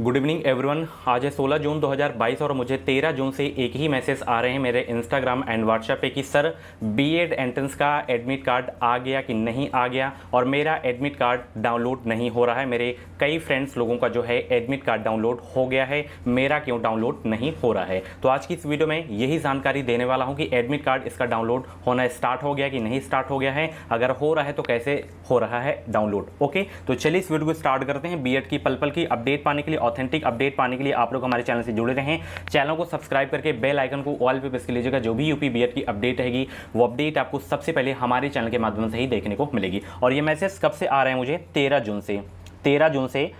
good evening everyone आज है 16 जून 2022 और मुझे 13 जून से एक ही मैसेज आ रहे हैं मेरे इंस्टाग्राम एंड व्हाट्सएप पे कि सर बीएड एंट्रेंस का एडमिट कार्ड आ गया कि नहीं आ गया और मेरा एडमिट कार्ड डाउनलोड नहीं हो रहा है मेरे कई फ्रेंड्स लोगों का जो है एडमिट कार्ड डाउनलोड हो गया है मेरा क्यों डाउनलोड नहीं हो रहा है तो आज की इस वीडियो में यही जानकारी देने वाला हूँ कि एडमिट कार्ड इसका डाउनलोड होना स्टार्ट हो गया कि नहीं स्टार्ट हो गया है अगर हो रहा है तो कैसे हो रहा है डाउनलोड ओके तो चलिए इस वीडियो को स्टार्ट करते हैं बी की पल पल की अपडेट पाने के लिए ऑथेंटिक अपडेट पाने के लिए आप लोग हमारे चैनल से जुड़े रहें चैनल को सब्सक्राइब करके बेल आइकन को ऑल पे प्रेस कर लीजिएगा जो भी यूपी बी की अपडेट रहेगी वो अपडेट आपको सबसे पहले हमारे चैनल के माध्यम से ही देखने को मिलेगी और ये मैसेज कब से आ रहे हैं मुझे तेरह जून से तेरह जून से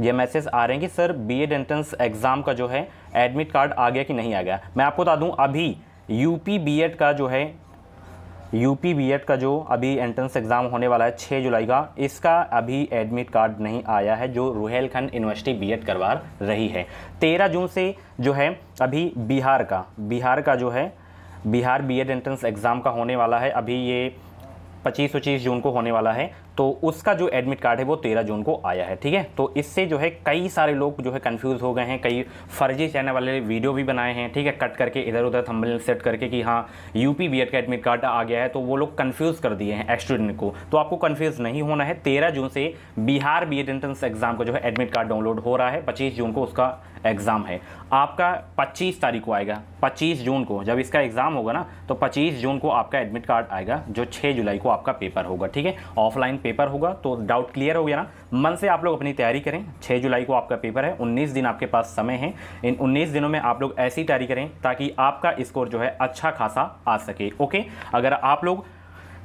ये मैसेज आ रहे हैं कि sir B Ed entrance exam का जो है एडमिट कार्ड आ गया कि नहीं आ गया मैं आपको बता दूँ अभी यूपी बीएड का जो है यूपी बीएड का जो अभी एंट्रेंस एग्ज़ाम होने वाला है 6 जुलाई का इसका अभी एडमिट कार्ड नहीं आया है जो रुहेलखंड यूनिवर्सिटी एड करवा रही है 13 जून से जो है अभी बिहार का बिहार का जो है बिहार बीएड एंट्रेंस एग्ज़ाम का होने वाला है अभी ये पच्चीस पच्चीस जून को होने वाला है तो उसका जो एडमिट कार्ड है वो तेरह जून को आया है ठीक है तो इससे जो है कई सारे लोग जो है कंफ्यूज हो गए हैं कई फर्जी चैनल वाले वीडियो भी बनाए हैं ठीक है कट करके इधर उधर थंबनेल सेट करके कि हाँ यूपी बीएड का एडमिट कार्ड आ गया है तो वो लोग कन्फ्यूज़ कर दिए हैं स्टूडेंट को तो आपको कन्फ्यूज़ नहीं होना है तेरह जून से बिहार बी एंट्रेंस एग्ज़ाम का जो है एडमिट कार्ड डाउनलोड हो रहा है पच्चीस जून को उसका एग्ज़ाम है आपका पच्चीस तारीख को आएगा पच्चीस जून को जब इसका एग्ज़ाम होगा ना तो पच्चीस जून को आपका एडमिट कार्ड आएगा जो छः जुलाई को आपका पेपर होगा ठीक है ऑफलाइन पेपर होगा तो डाउट क्लियर हो गया ना मन से आप लोग अपनी तैयारी करें 6 जुलाई को आपका पेपर है उन्नीस दिन आपके पास समय है इन उन्नीस दिनों में आप लोग ऐसी तैयारी करें ताकि आपका स्कोर जो है अच्छा खासा आ सके ओके अगर आप लोग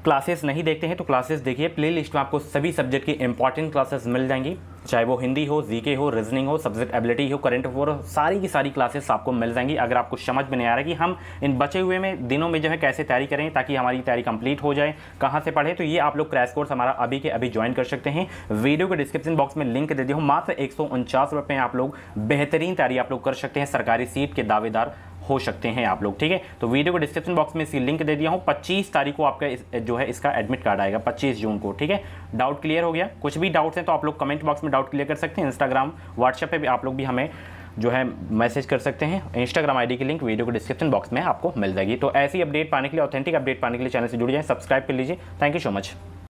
क्लासेस नहीं देखते हैं तो क्लासेस देखिए प्ले लिस्ट में आपको सभी सब्जेक्ट की इंपॉर्टेंट क्लासेस मिल जाएंगी चाहे वो हिंदी हो जीके हो रीजनिंग हो सब्जेक्ट एबिलिटी हो करंट अफेयर हो सारी की सारी क्लासेस आपको मिल जाएंगी अगर आपको समझ में नहीं आ रहा कि हम इन बचे हुए में दिनों में जो है कैसे तैयारी करें ताकि हमारी तैयारी कंप्लीट हो जाए कहाँ से पढ़े तो ये आप लोग क्रैश कोर्स हमारा अभी के अभी ज्वाइन कर सकते हैं वीडियो के डिस्क्रिप्शन बॉक्स में लिंक दे दी हूँ मात्र एक सौ आप लोग बेहतरीन तैयारी आप लोग कर सकते हैं सरकारी सीट के दावेदार हो सकते हैं आप लोग ठीक है तो वीडियो को डिस्क्रिप्शन बॉक्स में इसकी लिंक दे दिया हूँ पच्चीस तारीख को आपका इस, जो है इसका एडमिट कार्ड आएगा पच्चीस जून को ठीक है डाउट क्लियर हो गया कुछ भी डाउट्स हैं तो आप लोग कमेंट बॉक्स में डाउट क्लियर कर सकते हैं इंस्टाग्राम व्हाट्सएप पर भी आप लोग भी हमें जो है मैसेज कर सकते हैं इंस्टाग्राम आईडी की लिंक वीडियो को डिस्क्रिप्शन बॉक्स में आपको मिल जाएगी तो ऐसी अपडेट पाने के लिए ऑथेंटिक अपडेट पाने के लिए चैनल से जुड़ जाए सब्सक्राइब कर लीजिए थैंक यू सो मच